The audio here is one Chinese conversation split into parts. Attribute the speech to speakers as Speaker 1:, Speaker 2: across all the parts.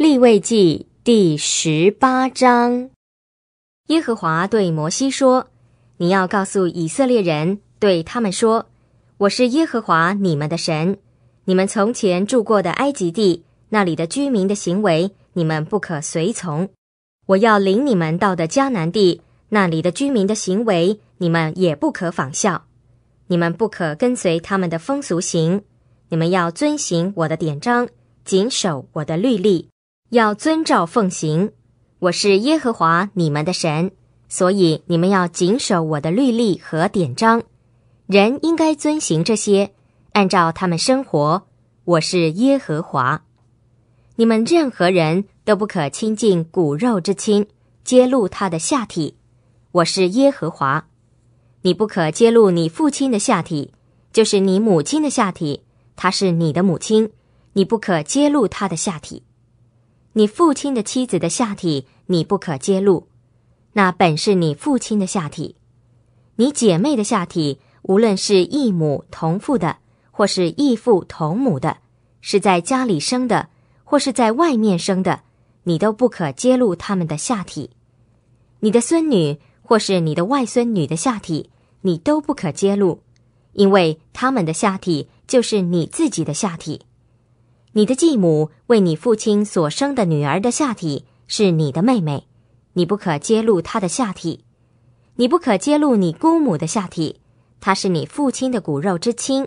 Speaker 1: 立位记第十八章，耶和华对摩西说：“你要告诉以色列人，对他们说：我是耶和华你们的神。你们从前住过的埃及地，那里的居民的行为，你们不可随从；我要领你们到的迦南地，那里的居民的行为，你们也不可仿效。你们不可跟随他们的风俗行，你们要遵行我的典章，谨守我的律例。”要遵照奉行，我是耶和华你们的神，所以你们要谨守我的律例和典章，人应该遵行这些，按照他们生活。我是耶和华，你们任何人都不可亲近骨肉之亲，揭露他的下体。我是耶和华，你不可揭露你父亲的下体，就是你母亲的下体，她是你的母亲，你不可揭露她的下体。你父亲的妻子的下体，你不可揭露，那本是你父亲的下体；你姐妹的下体，无论是异母同父的，或是异父同母的，是在家里生的，或是在外面生的，你都不可揭露他们的下体；你的孙女或是你的外孙女的下体，你都不可揭露，因为他们的下体就是你自己的下体。你的继母为你父亲所生的女儿的下体是你的妹妹，你不可揭露她的下体；你不可揭露你姑母的下体，她是你父亲的骨肉之亲；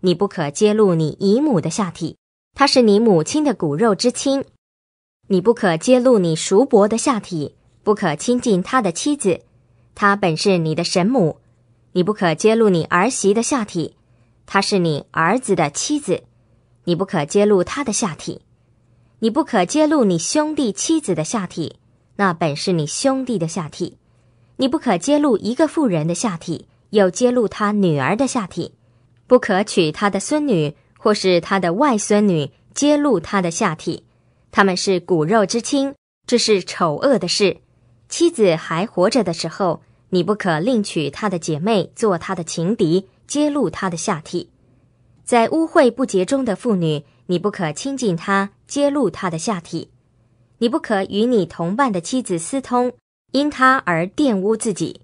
Speaker 1: 你不可揭露你姨母的下体，她是你母亲的骨肉之亲；你不可揭露你叔伯的下体，不可亲近他的妻子，他本是你的神母；你不可揭露你儿媳的下体，她是你儿子的妻子。你不可揭露他的下体，你不可揭露你兄弟妻子的下体，那本是你兄弟的下体。你不可揭露一个妇人的下体，又揭露他女儿的下体，不可娶他的孙女或是他的外孙女，揭露他的下体，他们是骨肉之亲，这是丑恶的事。妻子还活着的时候，你不可另娶他的姐妹做他的情敌，揭露他的下体。在污秽不洁中的妇女，你不可亲近她，揭露她的下体；你不可与你同伴的妻子私通，因她而玷污自己；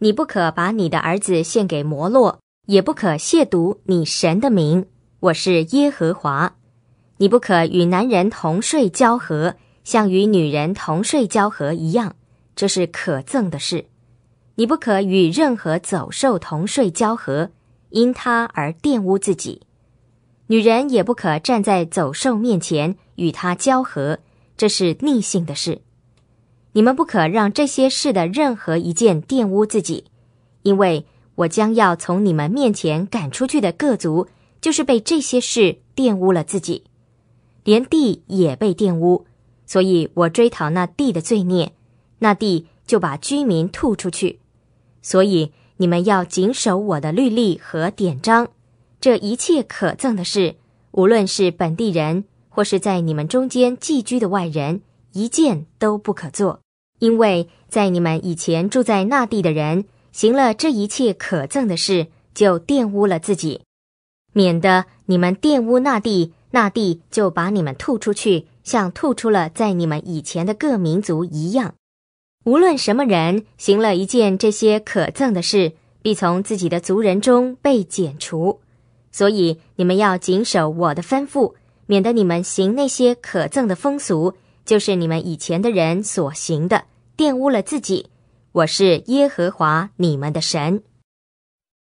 Speaker 1: 你不可把你的儿子献给摩洛，也不可亵渎你神的名，我是耶和华。你不可与男人同睡交合，像与女人同睡交合一样，这是可憎的事；你不可与任何走兽同睡交合。因他而玷污自己，女人也不可站在走兽面前与他交合，这是逆性的事。你们不可让这些事的任何一件玷污自己，因为我将要从你们面前赶出去的各族，就是被这些事玷污了自己，连地也被玷污，所以我追讨那地的罪孽，那地就把居民吐出去，所以。你们要谨守我的律例和典章，这一切可憎的事，无论是本地人或是在你们中间寄居的外人，一件都不可做，因为在你们以前住在那地的人行了这一切可憎的事，就玷污了自己，免得你们玷污那地，那地就把你们吐出去，像吐出了在你们以前的各民族一样。无论什么人行了一件这些可憎的事，必从自己的族人中被剪除。所以你们要谨守我的吩咐，免得你们行那些可憎的风俗，就是你们以前的人所行的，玷污了自己。我是耶和华你们的神。